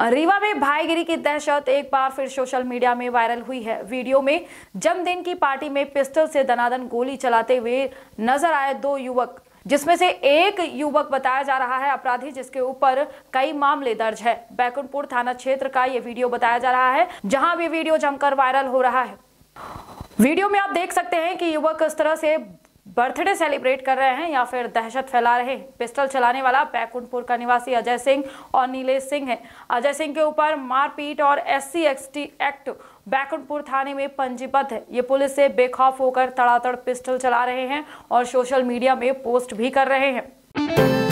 रीवा में भाईगिरी की दहशत एक बार फिर सोशल मीडिया में वायरल हुई है वीडियो में जन्मदिन की पार्टी में पिस्टल से दनादन गोली चलाते हुए नजर आए दो युवक जिसमें से एक युवक बताया जा रहा है अपराधी जिसके ऊपर कई मामले दर्ज है बैकुंठपुर थाना क्षेत्र का ये वीडियो बताया जा रहा है जहां भी वीडियो जमकर वायरल हो रहा है वीडियो में आप देख सकते हैं कि युवक इस तरह से बर्थडे सेलिब्रेट कर रहे हैं या फिर दहशत फैला रहे हैं पिस्टल चलाने वाला बैकुंठपुर का निवासी अजय सिंह और नीलेश सिंह है अजय सिंह के ऊपर मारपीट और S C T act Baikunthpur थाने में पंजीबद्ध है ये पुलिस से बेखौफ होकर तड़ातड़ पिस्टल चला रहे हैं और सोशल मीडिया में पोस्ट भी कर रहे हैं